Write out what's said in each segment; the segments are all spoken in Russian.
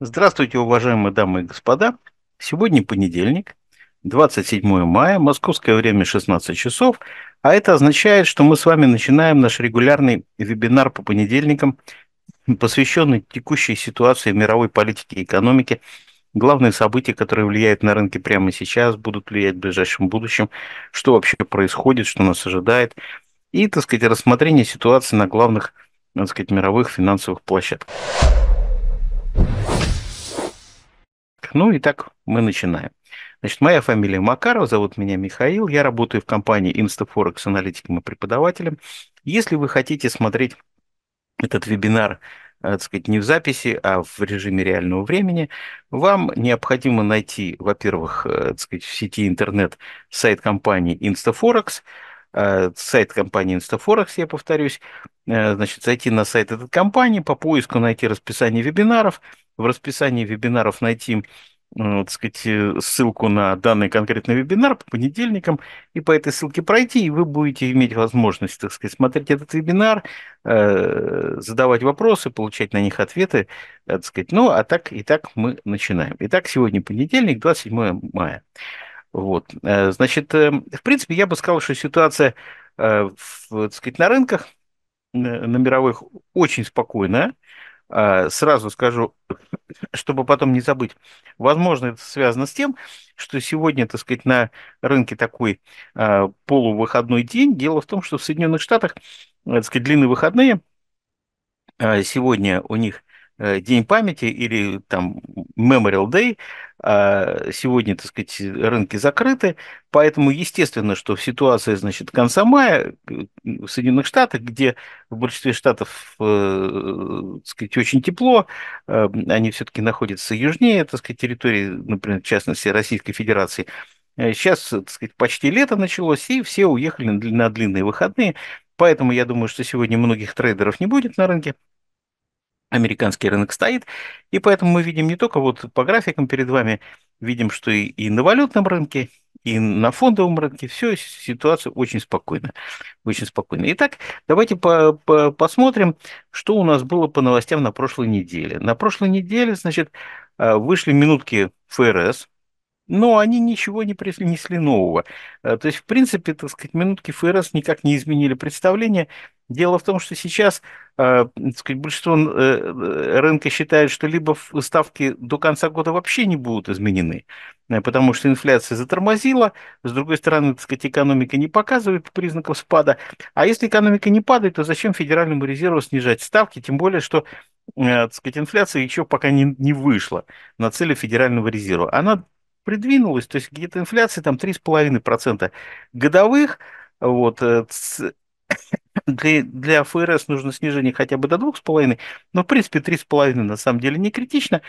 Здравствуйте, уважаемые дамы и господа. Сегодня понедельник, 27 мая, московское время 16 часов, а это означает, что мы с вами начинаем наш регулярный вебинар по понедельникам, посвященный текущей ситуации в мировой политике и экономике, главные события, которые влияют на рынки прямо сейчас, будут влиять в ближайшем будущем, что вообще происходит, что нас ожидает, и, так сказать, рассмотрение ситуации на главных, так сказать, мировых финансовых площадках. Ну и так мы начинаем. Значит, моя фамилия Макаров, зовут меня Михаил, я работаю в компании InstaForex аналитиком и преподавателем. Если вы хотите смотреть этот вебинар э, так сказать, не в записи, а в режиме реального времени, вам необходимо найти, во-первых, э, так сказать, в сети интернет сайт компании InstaForex, э, сайт компании InstaForex, я повторюсь, значит, зайти на сайт этой компании, по поиску найти расписание вебинаров, в расписании вебинаров найти ну, так сказать, э, ссылку на данный конкретный вебинар по понедельникам, и по этой ссылке пройти, и вы будете иметь возможность, так сказать, смотреть этот вебинар, э, задавать вопросы, получать на них ответы, э, так сказать. Ну, а так и так мы начинаем. Итак, сегодня понедельник, 27 мая. Вот. Значит, в принципе, я бы сказал, что ситуация, в, так сказать, на рынках, на мировых очень спокойная, а, сразу скажу, чтобы потом не забыть. Возможно, это связано с тем, что сегодня, так сказать, на рынке такой а, полувыходной день. Дело в том, что в Соединенных Штатах, э, так сказать, длинные выходные. А, сегодня у них э, день памяти или там Memorial Day, а, сегодня, так сказать, рынки закрыты, поэтому естественно, что в ситуации, значит, конца мая э, в Соединенных Штатах, где в большинстве штатов, э, так сказать, очень тепло, э, они все-таки находятся южнее, так сказать, территории, например, в частности, Российской Федерации, Сейчас, так сказать, почти лето началось, и все уехали на длинные выходные. Поэтому я думаю, что сегодня многих трейдеров не будет на рынке американский рынок стоит. И поэтому мы видим не только вот по графикам перед вами, видим, что и, и на валютном рынке, и на фондовом рынке все, ситуация очень спокойна. Очень спокойная. Итак, давайте по -по посмотрим, что у нас было по новостям на прошлой неделе. На прошлой неделе, значит, а, вышли минутки ФРС, но они ничего не принесли нового. Э, то есть, в принципе, так сказать, минутки ФРС никак не изменили представление. Дело в том, что сейчас э, так сказать, большинство э, рынка считает, что либо ставки до конца года вообще не будут изменены, потому что инфляция затормозила, с другой стороны, так сказать, экономика не показывает признаков спада, а если экономика не падает, то зачем Федеральному резерву снижать ставки, тем более, что так сказать, инфляция еще пока не, не вышла на цели Федерального резерва. Она придвинулась, то есть где-то инфляция там 3,5% годовых, вот, для, э, для ФРС нужно снижение хотя бы до 2,5, но, в принципе, 3,5 на самом деле не критично,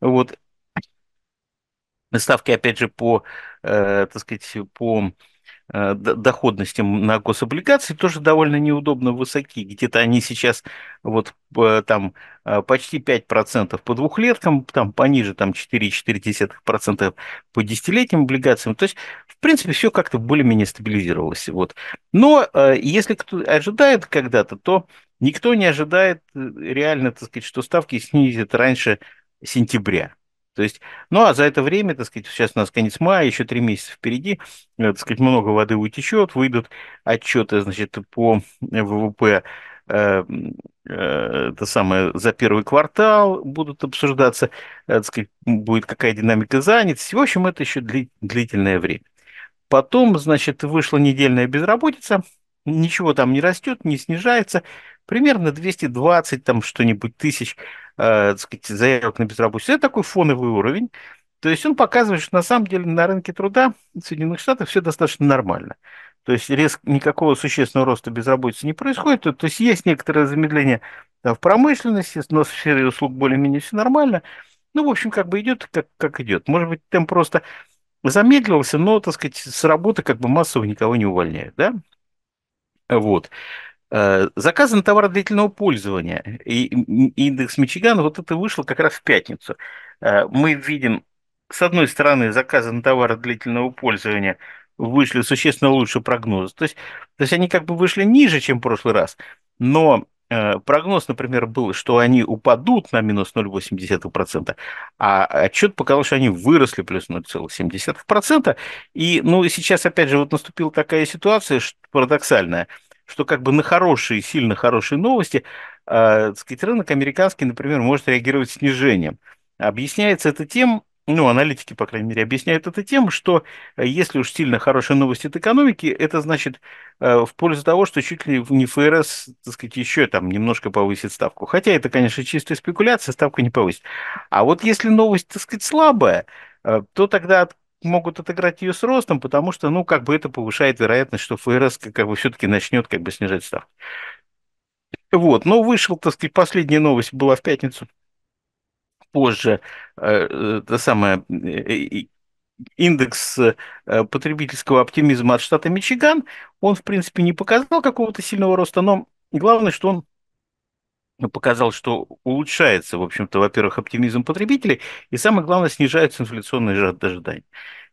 вот, ставки, опять же, по, э, так сказать, по Э, доходности на гособлигации тоже довольно неудобно высоки. Где-то они сейчас вот э, там э, почти 5% по двухлеткам, там пониже там 4,4% по десятилетним облигациям. То есть, в принципе, все как-то более-менее стабилизировалось. Вот. Но если кто ожидает когда-то, то никто не ожидает реально, так сказать, что ставки снизят раньше сентября. То есть, ну а за это время, так сказать, сейчас у нас конец мая, еще три месяца впереди, э, так сказать, много воды утечет, выйдут отчеты, значит, по ВВП э, э, это самое, за первый квартал будут обсуждаться, так сказать, будет какая динамика занятости. В общем, это еще длительное время. Потом, значит, вышла недельная безработица, ничего там не растет, не снижается, примерно 220 там что-нибудь тысяч э, сказать, заявок на безработицу. Это такой фоновый уровень. То есть он показывает, что на самом деле на рынке труда в Соединенных Штатах все достаточно нормально. То есть резко, никакого существенного роста безработицы не происходит. То, то есть есть некоторое замедление да, э, в промышленности, но в сфере услуг более-менее все нормально. Ну, в общем, как бы идет, как, как идет. Может быть, темп просто замедлился, но, так сказать, с работы как бы массово никого не увольняют, да? Вот. Э, заказан товар длительного пользования. И индекс Мичигана вот это вышло как раз в пятницу. Э, мы видим, с одной стороны, заказан товар длительного пользования вышли существенно лучше прогноза. То есть, то есть они как бы вышли ниже, чем в прошлый раз, но э, прогноз, например, был, что они упадут на минус 0,8%, а отчет показал, что они выросли плюс 0,7%. И ну, сейчас, опять же, вот наступила такая ситуация что, парадоксальная – что как бы на хорошие, сильно хорошие новости, э, сказать, рынок американский, например, может реагировать снижением. Объясняется это тем, ну, аналитики, по крайней мере, объясняют это тем, что э, если уж сильно хорошие новости от экономики, это значит э, в пользу того, что чуть ли не ФРС, так сказать, еще там немножко повысит ставку. Хотя это, конечно, чистая спекуляция, ставку не повысит. А вот если новость, так сказать, слабая, э, то тогда могут отыграть ее с ростом, потому что, ну, как бы это повышает вероятность, что ФРС как бы все-таки начнет как бы снижать ставку. Вот, но вышел, так сказать, последняя новость была в пятницу позже, э, э самое, э, индекс э, потребительского оптимизма от штата Мичиган, он, в принципе, не показал какого-то сильного роста, но главное, что он ну, показал, что улучшается, в общем-то, во-первых, оптимизм потребителей, и самое главное, снижаются инфляционные ожидания.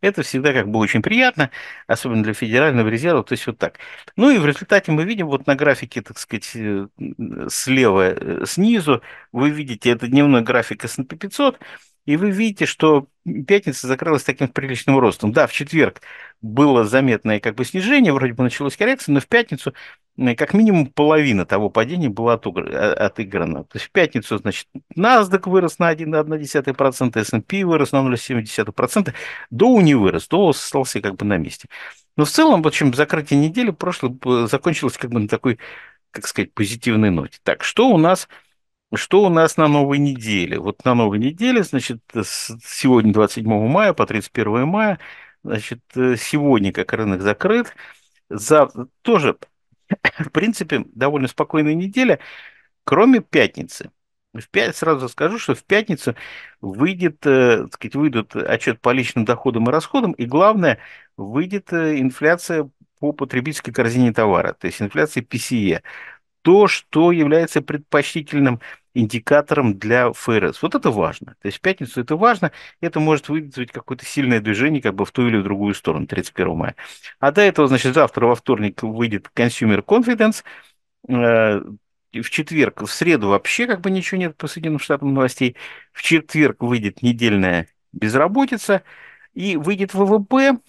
Это всегда как бы очень приятно, особенно для Федерального резерва, то есть вот так. Ну и в результате мы видим вот на графике, так сказать, э, слева, э, снизу, вы видите, это дневной график S&P 500, и вы видите, что пятница закрылась таким приличным ростом. Да, в четверг было заметное как бы снижение, вроде бы началась коррекция, но в пятницу как минимум половина того падения была э, отыграна. То есть в пятницу, значит, NASDAQ вырос на 1,1%, S&P вырос на 0,7%, Доу не вырос, Доу остался как бы на месте. Но в целом, в общем, закрытие недели прошлое э, закончилось как бы на такой, как сказать, позитивной ноте. Так, что у нас что у нас на новой неделе? Вот на новой неделе, значит, сегодня 27 мая по 31 мая, значит, э, сегодня как рынок закрыт, за тоже, в принципе, довольно спокойная неделя, кроме пятницы. В пять, сразу скажу, что в пятницу выйдет, э, так сказать, выйдут отчет по личным доходам и расходам, и главное, выйдет э, инфляция по потребительской корзине товара, то есть инфляция PCE то, что является предпочтительным индикатором для ФРС. Вот это важно. То есть в пятницу это важно, это может вызвать какое-то сильное движение как бы в ту или в другую сторону 31 мая. А до этого, значит, завтра во вторник выйдет Consumer Confidence, э, в четверг, в среду вообще как бы ничего нет по Соединенным Штатам новостей, в четверг выйдет недельная безработица, и выйдет ВВП,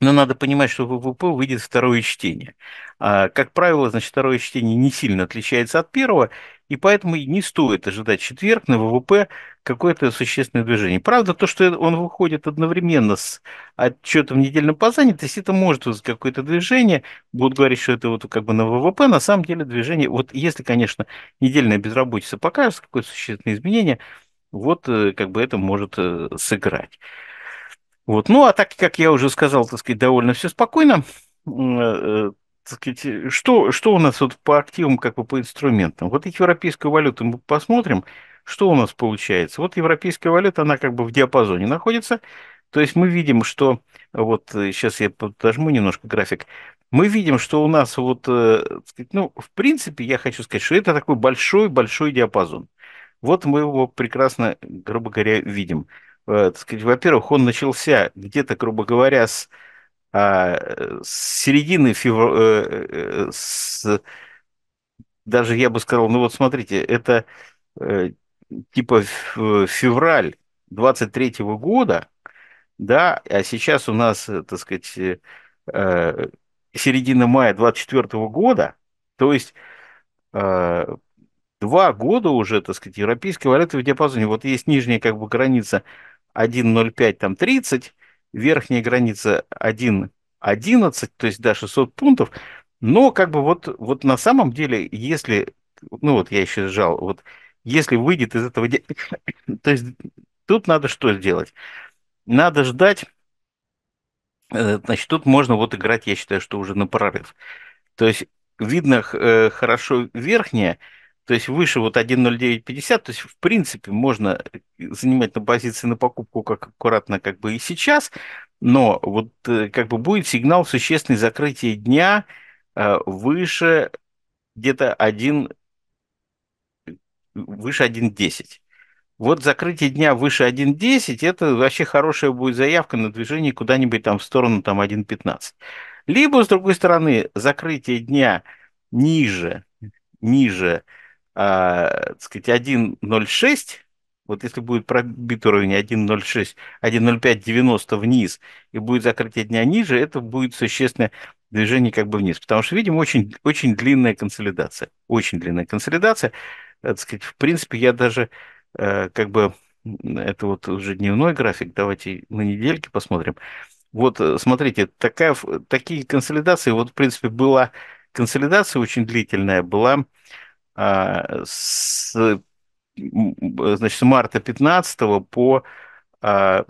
но надо понимать, что в ВВП выйдет второе чтение. А, как правило, значит, второе чтение не сильно отличается от первого, и поэтому не стоит ожидать четверг на ВВП какое-то существенное движение. Правда, то, что он выходит одновременно с отчетом недельным по занятости, это может быть какое-то движение. Будут говорить, что это вот как бы на ВВП, на самом деле движение, вот если, конечно, недельная безработица покажет какое-то существенное изменение, вот э, как бы это может э, сыграть. Вот. Ну, а так как я уже сказал, так сказать, довольно все спокойно, э, э, так сказать, э, что, что у нас вот по активам, как бы по инструментам? Вот европейскую валюту мы посмотрим, что у нас получается. Вот европейская валюта, она как бы в диапазоне находится. То есть мы видим, что вот сейчас я подожму немножко график. Мы видим, что у нас вот, сказать, ну, в принципе, я хочу сказать, что это такой большой-большой диапазон. Вот мы его прекрасно, грубо говоря, видим. Э, во-первых, он начался где-то, грубо говоря, с, а, э, с середины февраля, э, даже я бы сказал, ну вот смотрите, это типа февраль 23 года, да, а сейчас у нас, так сказать, середина мая 24 года, то есть два года уже, так сказать, европейской валюты в диапазоне. Вот есть нижняя как бы граница 1,05, там 30, верхняя граница 1,11, то есть, да, 600 пунктов. Но как бы вот, вот на самом деле, если, ну вот я еще сжал, вот если выйдет из этого... То есть тут надо что сделать? Надо ждать, э, значит, тут можно вот играть, я считаю, что уже на прорыв. То есть видно э, хорошо верхняя, то есть выше вот 1.0950, то есть в принципе можно э, занимать на позиции на покупку как аккуратно, как бы и сейчас, но вот э, как бы будет сигнал существенное закрытие дня э, выше где-то 1, выше 1.10. Вот закрытие дня выше 1.10, это вообще хорошая будет заявка на движение куда-нибудь там в сторону там 1.15. Либо, с другой стороны, закрытие дня ниже, ниже а, так сказать, 1.06, вот если будет пробит уровень 1.06, 1.05.90 вниз и будет закрытие дня ниже, это будет существенное движение как бы вниз. Потому что, видим, очень, очень длинная консолидация. Очень длинная консолидация. А, так сказать, в принципе, я даже э, как бы... Это вот уже дневной график. Давайте на недельке посмотрим. Вот, э, смотрите, такая, такие консолидации, вот, в принципе, была консолидация очень длительная, была а, с, значит, с марта 15 по а,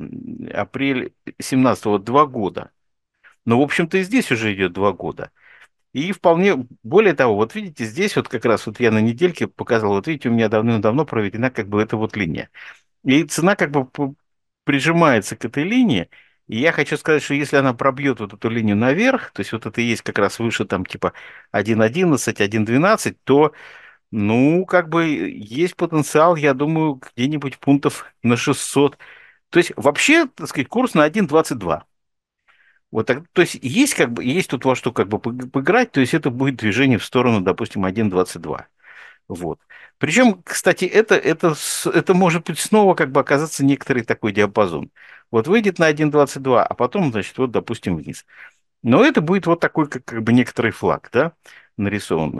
апрель 17 -го, два года. Но, в общем-то, и здесь уже идет два года. И вполне, более того, вот видите, здесь вот как раз вот я на недельке показал, вот видите, у меня давным-давно проведена как бы эта вот линия. И цена как бы прижимается к этой линии, и я хочу сказать, что если она пробьет вот эту линию наверх, то есть вот это есть как раз выше там типа 1.11, 1.12, то ну, как бы э, есть потенциал, я думаю, где-нибудь пунктов на 600. То есть вообще, так сказать, курс на 1,22. Вот так, то есть есть как бы есть тут во что как бы поиграть, то есть это будет движение в сторону, допустим, 1,22. Вот. Причем, кстати, это, это, это может быть снова как бы оказаться некоторый такой диапазон. Вот выйдет на 1,22, а потом, значит, вот, допустим, вниз. Но это будет вот такой как, как бы некоторый флаг, да нарисован.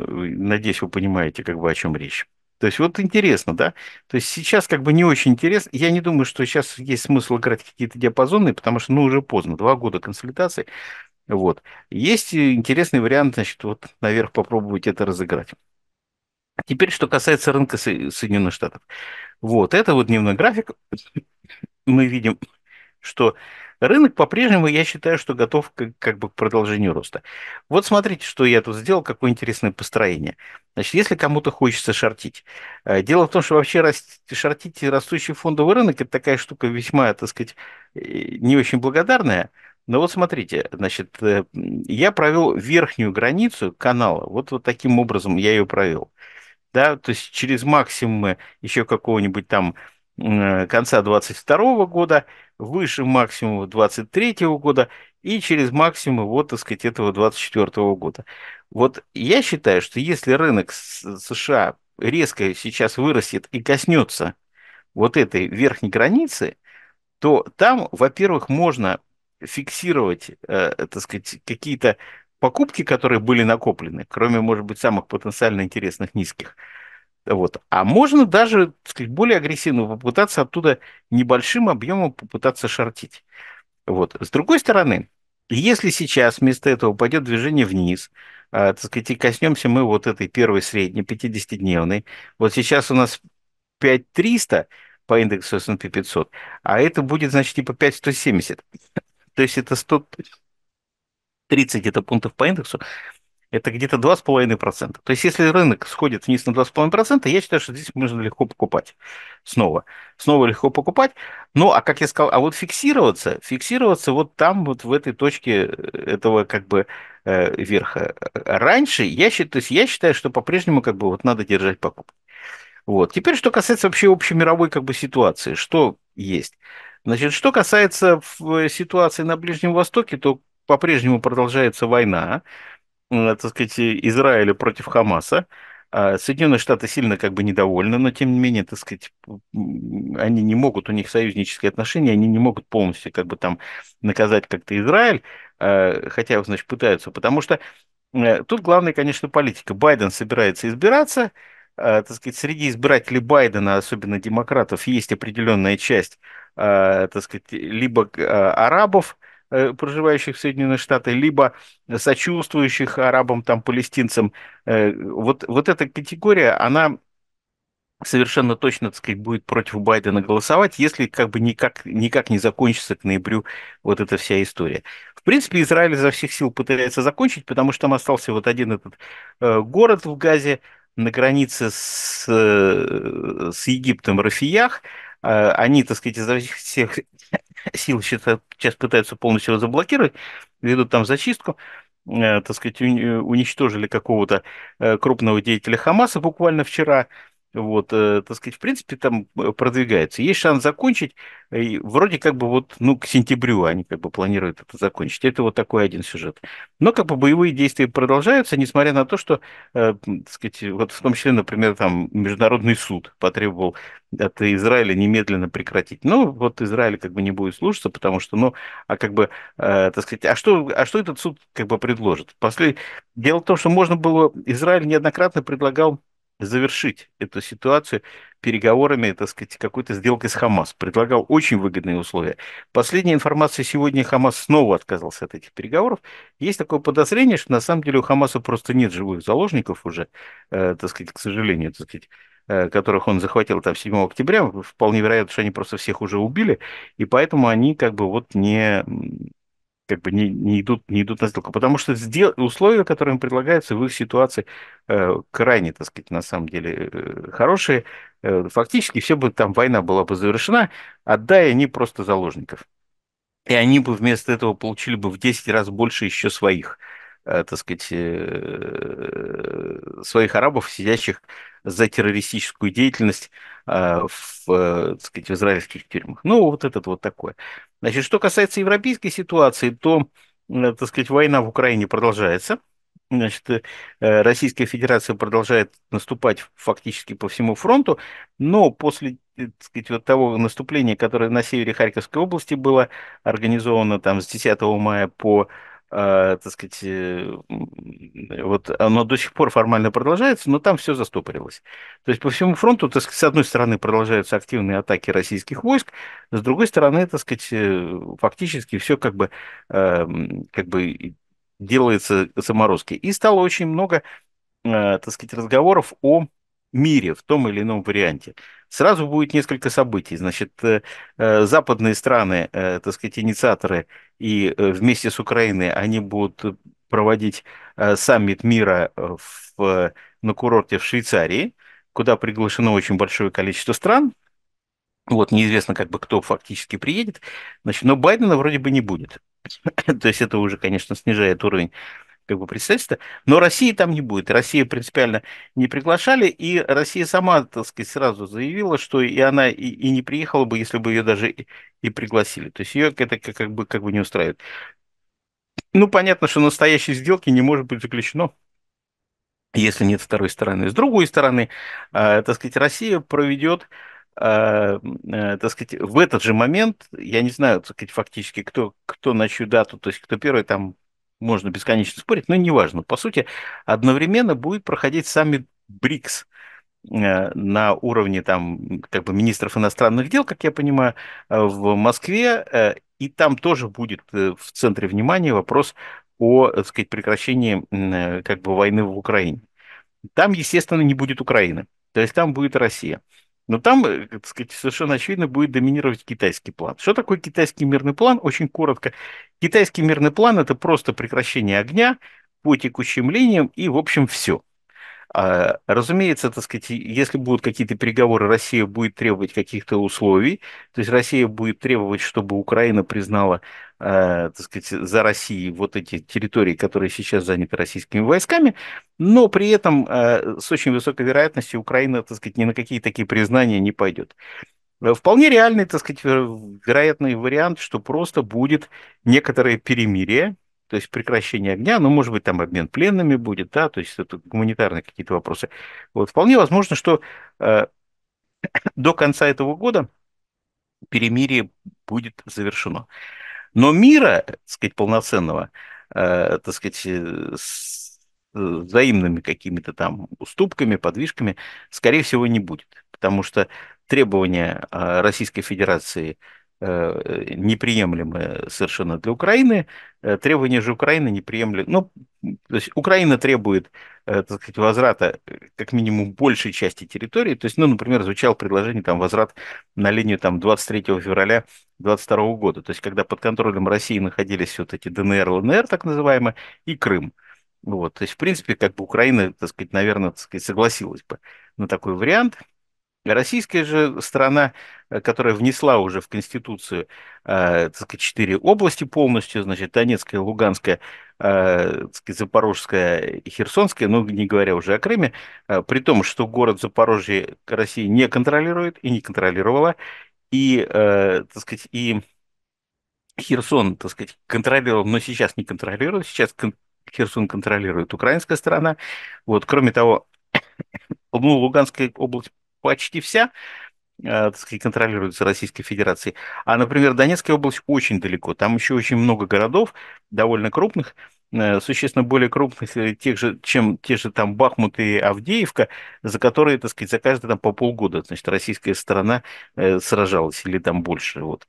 Надеюсь, вы понимаете, как бы о чем речь. То есть вот интересно, да? То есть сейчас как бы не очень интересно. Я не думаю, что сейчас есть смысл играть какие-то диапазоны, потому что, ну, уже поздно, два года консультаций. Вот. Есть интересный вариант, значит, вот наверх попробовать это разыграть. Теперь, что касается рынка Соединенных Штатов. Вот, это вот дневной график. Мы видим, что Рынок по-прежнему, я считаю, что готов к, как бы к продолжению роста. Вот смотрите, что я тут сделал, какое интересное построение. Значит, если кому-то хочется шортить. Э, дело в том, что вообще шортить растущий фондовый рынок – это такая штука весьма, так сказать, э, не очень благодарная. Но вот смотрите, значит, э, я провел верхнюю границу канала, вот, вот таким образом я ее провел. Да, то есть через максимумы еще какого-нибудь там Э, конца 22 года, выше максимума 23 года и через максимум вот, так сказать, этого 24 года. Вот я считаю, что если рынок США резко сейчас вырастет и коснется вот этой верхней границы, то там, во-первых, можно фиксировать, э, так сказать, какие-то покупки, которые были накоплены, кроме, может быть, самых потенциально интересных низких. Вот. А можно даже так сказать, более агрессивно попытаться оттуда небольшим объемом попытаться шортить. Вот. С другой стороны, если сейчас вместо этого пойдет движение вниз, а, так сказать, и коснемся мы вот этой первой средней, 50-дневной, вот сейчас у нас 5300 по индексу S&P 500, а это будет, значит, типа 5170. То есть это 130 это пунктов по индексу это где-то 2,5%. То есть, если рынок сходит вниз на 2,5%, я считаю, что здесь можно легко покупать снова. Снова легко покупать. Ну, а как я сказал, а вот фиксироваться, фиксироваться вот там, вот в этой точке э, этого как бы э, верха. А раньше, я, считаю, то есть я считаю, что по-прежнему как бы вот надо держать покупки. Вот. Теперь, что касается вообще общемировой как бы ситуации, что есть. Значит, что касается э, ситуации на Ближнем Востоке, то по-прежнему продолжается война. Э, так сказать, э, Израиля против Хамаса. А Соединенные Штаты сильно как бы недовольны, но тем не менее, так сказать, они не могут, у них союзнические отношения, они не могут полностью как бы там наказать как-то Израиль, э, хотя, значит, пытаются, потому что тут главное, конечно, политика. Байден собирается избираться, так сказать, среди избирателей Байдена, особенно демократов, есть определенная часть, так сказать, либо арабов, Э, проживающих в Соединенных Штатах, либо сочувствующих арабам, там, палестинцам. Э, вот, вот эта категория, она совершенно точно, так сказать, будет против Байдена голосовать, если как бы никак, никак не закончится к ноябрю вот эта вся история. В принципе, Израиль изо всех сил пытается закончить, потому что там остался вот один этот э, город в Газе на границе с, э, с Египтом, Рафиях, Э, они, так сказать, изо всех сил сейчас, пытаются полностью его заблокировать, ведут там зачистку э, так сказать, э, уничтожили какого-то крупного деятеля Хамаса буквально вчера, вот, э, так сказать, в принципе, там э, продвигается. Есть шанс закончить, и вроде как бы вот, ну, к сентябрю они как бы планируют это закончить. Это вот такой один сюжет. Но как бы боевые действия продолжаются, несмотря на то, что, э, так сказать, вот в том числе, например, там Международный суд потребовал от Израиля немедленно прекратить. Ну, вот Израиль как бы не будет слушаться, потому что, ну, а как бы, э, так сказать, а что, а что этот суд как бы предложит? После... Дело в том, что можно было, Израиль неоднократно предлагал завершить эту ситуацию переговорами, так сказать, какой-то сделкой с Хамас. Предлагал очень выгодные условия. Последняя информация сегодня, Хамас снова отказался от этих переговоров. Есть такое подозрение, что на самом деле у Хамаса просто нет живых заложников уже, э, так сказать, к сожалению, так сказать, э, которых он захватил там 7 октября. Вполне вероятно, что они просто всех уже убили, и поэтому они как бы вот не как бы не, не, идут, не идут на сделку. Потому что сдел... условия, которые им предлагаются в их ситуации, э, крайне, так сказать, на самом деле э, хорошие. Э, фактически все бы там, война была бы завершена, отдая они просто заложников. И они бы вместо этого получили бы в 10 раз больше еще своих. Э, так сказать, э, своих арабов, сидящих за террористическую деятельность э, в, так сказать, в израильских тюрьмах. Ну, вот это вот такое. Значит, что касается европейской ситуации, то, так сказать, война в Украине продолжается. Значит, Российская Федерация продолжает наступать фактически по всему фронту, но после так сказать, вот того наступления, которое на севере Харьковской области было организовано там с 10 мая по э, так сказать, э, вот оно до сих пор формально продолжается, но там все застопорилось. То есть по всему фронту, так сказать, с одной стороны продолжаются активные атаки российских войск, с другой стороны, так сказать, э, фактически все как бы, э, как бы делается заморозки. И стало очень много, э, так сказать, разговоров о мире, в том или ином варианте. Сразу будет несколько событий. Значит, э, э, западные страны, э, так сказать, инициаторы, и вместе с Украиной они будут проводить саммит мира в, на курорте в Швейцарии, куда приглашено очень большое количество стран. Вот, неизвестно, как бы кто фактически приедет. Значит, но Байдена вроде бы не будет. То есть это уже, конечно, снижает уровень как бы представительство, но России там не будет. Россию принципиально не приглашали, и Россия сама, так сказать, сразу заявила, что и она и, и не приехала бы, если бы ее даже и, и пригласили. То есть ее это как, как бы как бы не устраивает. Ну, понятно, что настоящей сделки не может быть заключено, если нет второй стороны. С другой стороны, э, так сказать, Россия проведет э, а, э, а, так сказать, в этот же момент, я не знаю, так сказать, фактически, кто, кто на чью дату, то есть кто первый там можно бесконечно спорить, но неважно. По сути, одновременно будет проходить сами БРИКС э, на уровне там как бы министров иностранных дел, как я понимаю, э, в Москве, э, и там тоже будет в центре внимания вопрос о, так сказать, прекращении как бы войны в Украине. Там, естественно, не будет Украины, то есть там будет Россия. Но там, э, э, так сказать, совершенно очевидно будет доминировать китайский план. Что такое китайский мирный план? Очень коротко. Китайский мирный план – это просто прекращение огня по текущим линиям и, в общем, все. А, разумеется, так сказать, если будут какие-то переговоры, Россия будет требовать каких-то условий, то есть Россия будет требовать, чтобы Украина признала, а, так сказать, за Россией вот эти территории, которые сейчас заняты российскими войсками, но при этом а, с очень высокой вероятностью Украина, так сказать, ни на какие такие признания не пойдет. Э, вполне реальный, так сказать, вероятный вариант, что просто будет некоторое перемирие, то есть прекращение огня, ну, может быть, там обмен пленными будет, да, то есть это гуманитарные какие-то вопросы. Вот вполне возможно, что э, до конца этого года перемирие будет завершено. Но мира, так сказать, полноценного, э, так сказать, э, с э, взаимными какими-то там уступками, подвижками, скорее всего, не будет. Потому что требования э, Российской Федерации Э, неприемлемые совершенно для Украины. Э, требования же Украины неприемлемы. Ну, то есть Украина требует, э, так сказать, возврата как минимум большей части территории. То есть, ну, например, звучало предложение там возврат на линию там 23 февраля 22 года. То есть, когда под контролем России находились вот эти ДНР, ЛНР, так называемые, и Крым. Вот, то есть, в принципе, как бы Украина, так сказать, наверное, так сказать, согласилась бы на такой вариант – Российская же страна, э, которая внесла уже в Конституцию э, четыре области полностью, значит, Донецкая, Луганская, э, Запорожская и Херсонская, ну, не говоря уже о Крыме, э, при том, что город Запорожье Россия не контролирует и не контролировала, и, э, так сказать, и Херсон, так сказать, контролировал, но сейчас не контролирует, сейчас Херсон контролирует украинская сторона. Вот, кроме того, ну, Луганская область почти вся э, так сказать, контролируется Российской Федерацией. А, например, Донецкая область очень далеко. Там еще очень много городов, довольно крупных, э, существенно более крупных, э, тех же, чем те же там Бахмут и Авдеевка, за которые, так сказать, за каждый там по полгода, значит, российская сторона сражалась или там больше. Вот.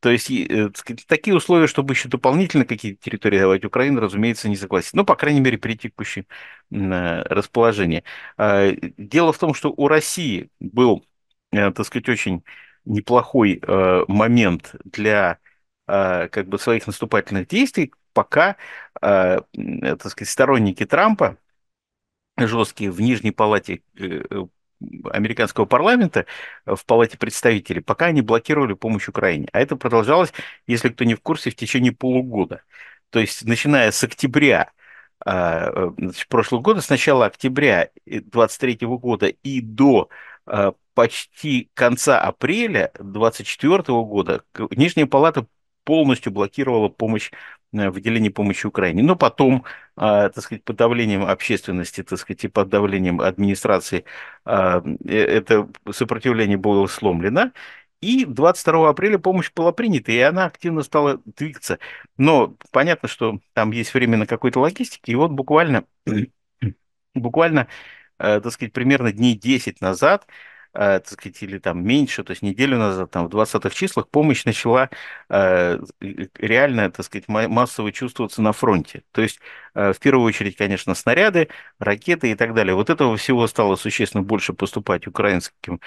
То есть, э, сказать, такие условия, чтобы еще дополнительно какие-то территории давать Украине, разумеется, не согласен. Ну, по крайней мере, при текущем э, расположении. А, э, дело в том, что у России был, так сказать, очень неплохой момент для как бы своих наступательных действий, пока, так сказать, сторонники Трампа жесткие в нижней палате американского парламента э, в Палате представителей, пока они блокировали помощь Украине. А это продолжалось, если кто не в курсе, в течение полугода. То есть, начиная с октября а, э, значит, прошлого года, с начала октября 2023 э, года и до а, почти конца апреля 2024 года Нижняя палата полностью блокировала помощь э, выделение помощи Украине. Но потом, а, так сказать, под давлением общественности, так сказать, и под давлением администрации а, э, это сопротивление было сломлено. И 22 апреля помощь была принята, и она активно стала двигаться. Но понятно, что там есть время на какой-то логистике, и вот буквально, буквально э, так сказать, примерно дней 10 назад Э, так сказать, или там меньше, то есть неделю назад, там в 20-х числах, помощь начала э, реально, так сказать, массово чувствоваться на фронте. То есть э, в первую очередь, конечно, снаряды, ракеты и так далее. Вот этого всего стало существенно больше поступать украинским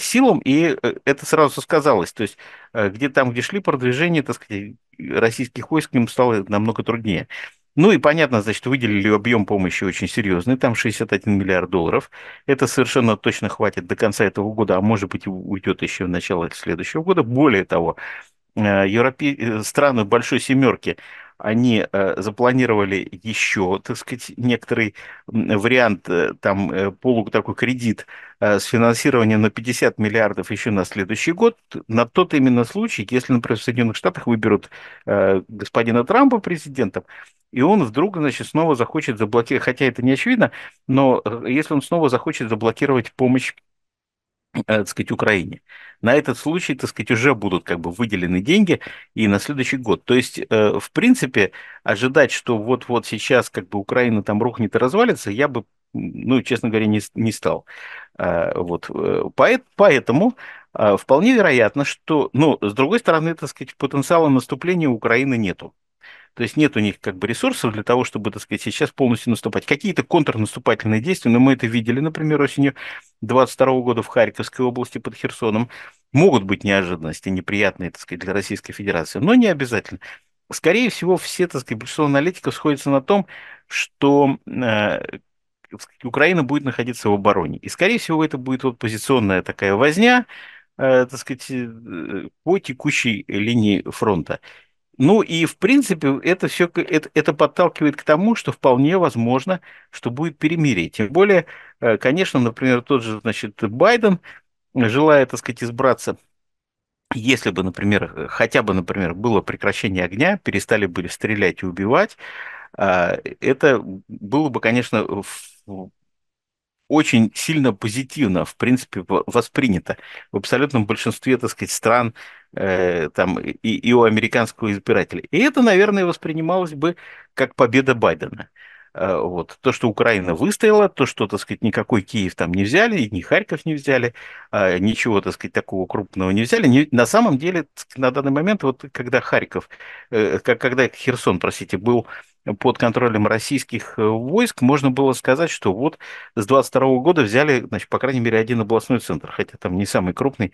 силам, и это сразу сказалось. То есть где там, где шли продвижения, так сказать, российских войск, им стало намного труднее. Ну и понятно, значит, выделили объем помощи очень серьезный, там 61 миллиард долларов. Это совершенно точно хватит до конца этого года, а может быть уйдет еще в начало следующего года. Более того, э, европе... Э, страны Большой Семерки они э, запланировали еще, так сказать, некоторый вариант, э, там, э, полу такой кредит с финансированием на 50 миллиардов еще на следующий год, на тот именно случай, если, например, в Соединенных Штатах выберут господина Трампа президентом, и он вдруг, значит, снова захочет заблокировать, хотя это не очевидно, но если он снова захочет заблокировать помощь Э, так сказать, Украине. На этот случай, так сказать, уже будут как бы выделены деньги и на следующий год. То есть, э, в принципе, ожидать, что вот-вот сейчас как бы Украина там рухнет и развалится, я бы, ну, честно говоря, не, не стал. Э, вот. Поэтому вполне вероятно, что, ну, с другой стороны, так сказать, потенциала наступления Украины нету. То есть нет у них как бы ресурсов для того, чтобы, так сказать, сейчас полностью наступать. Какие-то контрнаступательные действия, но мы это видели, например, осенью 22 года в Харьковской области под Херсоном. Могут быть неожиданности, неприятные, так сказать, для Российской Федерации, но не обязательно. Скорее всего, все, так сказать, большинство аналитиков сходятся на том, что э, Украина будет находиться в обороне. И, скорее всего, это будет вот позиционная такая возня, э, так сказать, э, по текущей линии фронта. Ну и, в принципе, это все это, это подталкивает к тому, что вполне возможно, что будет перемирие. Тем более, э, конечно, например, тот же значит, Байден, желая, так сказать, избраться, если бы, например, э, хотя бы, например, было прекращение огня, перестали бы стрелять и убивать, э, это было бы, конечно, очень сильно позитивно, в принципе, воспринято в абсолютном большинстве, так сказать, стран э, там, и, и у американского избирателя. И это, наверное, воспринималось бы как победа Байдена. Э, вот. То, что Украина выстояла, то, что, так сказать, никакой Киев там не взяли, ни Харьков не взяли, а, ничего, так сказать, такого крупного не взяли. на самом деле, на данный момент, вот когда Харьков, э, когда Херсон, простите, был под контролем российских э, войск, можно было сказать, что вот с 22 года взяли, значит, по крайней мере, один областной центр, хотя там не самый крупный,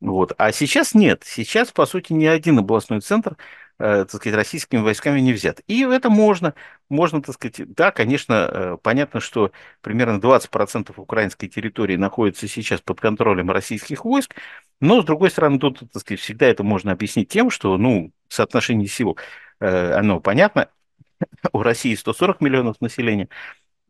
вот. А сейчас нет. Сейчас, по сути, ни один областной центр э, так сказать, российскими войсками не взят. И это можно, можно, так сказать, да, конечно, э, понятно, что примерно 20% украинской территории находится сейчас под контролем российских войск, но, с другой стороны, тут, так сказать, всегда это можно объяснить тем, что, ну, соотношение сил, э, оно понятно, у России 140 миллионов населения,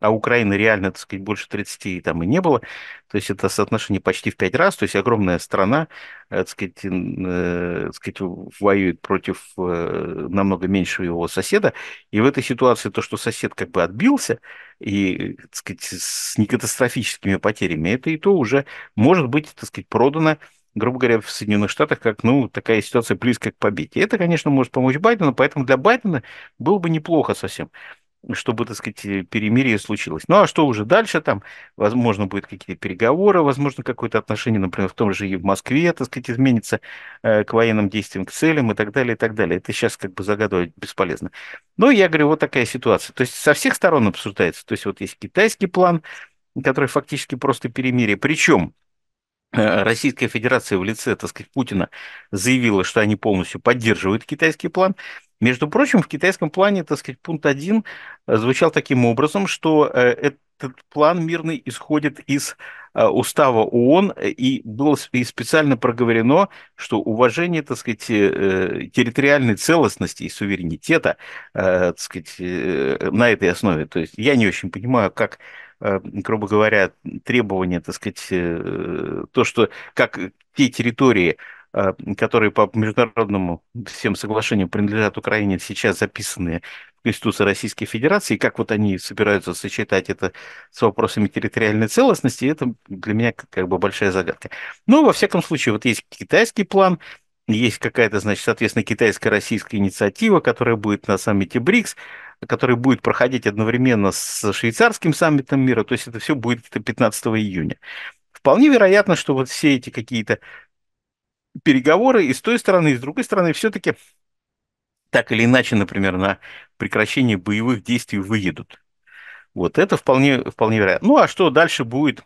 а Украины реально, так сказать, больше 30 там и не было. То есть это соотношение почти в 5 раз, то есть огромная страна, так сказать, э, так сказать э, воюет против э, намного меньшего его соседа. И в этой ситуации то, что сосед как бы отбился, и, так сказать, с некатастрофическими потерями, это и то уже может быть, так сказать, продано грубо говоря, в Соединенных Штатах, как, ну, такая ситуация близкая к победе. это, конечно, может помочь Байдену, поэтому для Байдена было бы неплохо совсем, чтобы, так сказать, э, перемирие случилось. Ну а что уже дальше там? Возможно, будут какие-то переговоры, возможно, какое-то отношение, например, в том же и в Москве, так сказать, изменится э, к военным действиям, к целям и так далее, и так далее. Это сейчас как бы загадывать бесполезно. Но ну, я говорю, вот такая ситуация. То есть со всех сторон обсуждается. То есть вот есть китайский план, который фактически просто перемирие. Причем Э, Российская Федерация в лице, так сказать, Путина заявила, что они полностью поддерживают китайский план. Между прочим, в китайском плане, так сказать, пункт 1 э, звучал таким образом, что э, этот план мирный исходит из устава ООН, и было специально проговорено, что уважение, так сказать, территориальной целостности и суверенитета, так сказать, на этой основе. То есть я не очень понимаю, как Э, грубо говоря, требования, так сказать, э, то, что как те территории, э, которые по международному всем соглашению принадлежат Украине, сейчас записанные в Конституции Российской Федерации, и как вот они собираются сочетать это с вопросами территориальной целостности, это для меня как бы большая загадка. Но, ну, во всяком случае, вот есть китайский план, есть какая-то, значит, соответственно, китайско-российская инициатива, которая будет на саммите БРИКС который будет проходить одновременно с швейцарским саммитом мира, то есть это все будет 15 июня. Вполне вероятно, что вот все эти какие-то переговоры и с той стороны, и с другой стороны все-таки так или иначе, например, на прекращение боевых действий выедут. Вот это вполне, вполне вероятно. Ну а что дальше будет,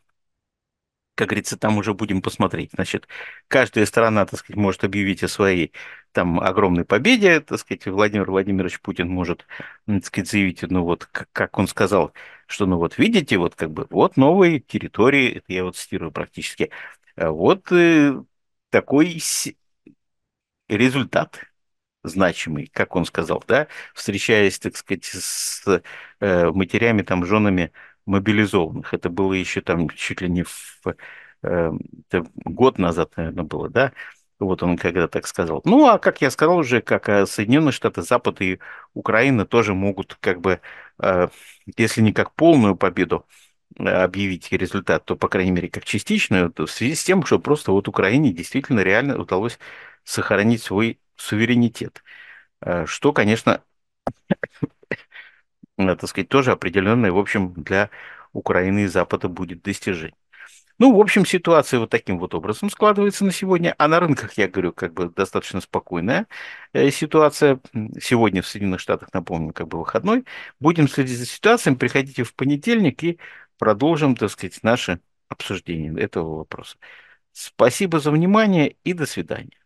как говорится, там уже будем посмотреть. Значит, каждая сторона, так сказать, может объявить о своей там огромной победе, так сказать, Владимир Владимирович Путин может, так сказать, заявить, ну вот, как он сказал, что, ну вот, видите, вот как бы, вот новые территории, это я вот цитирую практически, а вот э, такой результат значимый, как он сказал, да, встречаясь, так сказать, с э, матерями, там, женами мобилизованных. Это было еще там чуть ли не в, э, год назад, наверное, было, да? Вот он когда так сказал. Ну, а как я сказал уже, как э, Соединенные Штаты, Запад и Украина тоже могут как бы, э, если не как полную победу, э, объявить результат, то, по крайней мере, как частичную, в связи с тем, что просто вот Украине действительно реально удалось сохранить свой суверенитет. Э, что, конечно, Э, так сказать, тоже определенное, в общем, для Украины и Запада будет достижение. Ну, в общем, ситуация вот таким вот образом складывается на сегодня. А на рынках, я говорю, как бы достаточно спокойная э, ситуация. Сегодня в Соединенных Штатах, напомню, как бы выходной. Будем следить за ситуацией. Приходите в понедельник и продолжим, так сказать, наше обсуждение этого вопроса. Спасибо за внимание и до свидания.